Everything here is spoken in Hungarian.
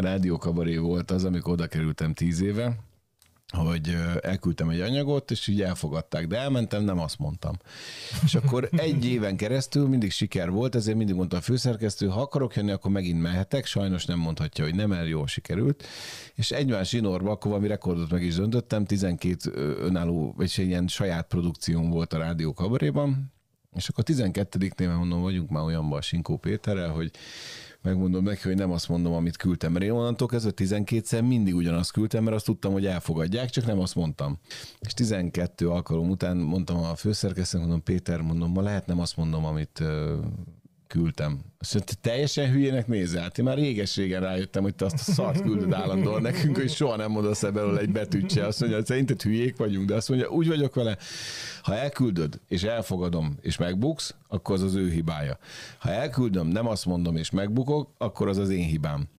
rádiókabaré volt az, amikor oda kerültem tíz éve, hogy elküldtem egy anyagot, és így elfogadták, de elmentem, nem azt mondtam. És akkor egy éven keresztül mindig siker volt, ezért mindig mondta a főszerkesztő, ha akarok jönni, akkor megint mehetek, sajnos nem mondhatja, hogy nem, el jól sikerült. És egymás zsinórban, akkor valami rekordot meg is döntöttem, 12 önálló, egy ilyen saját produkcióm volt a rádió kabaréban, és akkor a 12-nél mondom, vagyunk már olyanban a Sinkó Péterrel, hogy megmondom neki, hogy nem azt mondom, amit küldtem. Mert én onnantól kezdve 12-szer mindig ugyanazt küldtem, mert azt tudtam, hogy elfogadják, csak nem azt mondtam. És 12 alkalom után mondtam a főszerkesztőnek, mondom, Péter, mondom, ma lehet nem azt mondom, amit küldtem. Azt mondta, teljesen hülyének nézel. Hát én már réges-régen rájöttem, hogy te azt a szart küldöd állandóan nekünk, hogy soha nem mondasz ebből egy betűt se. Azt mondja, hát szerinted hülyék vagyunk, de azt mondja, úgy vagyok vele, ha elküldöd, és elfogadom, és megbuksz, akkor az az ő hibája. Ha elküldöm, nem azt mondom, és megbukok, akkor az az én hibám.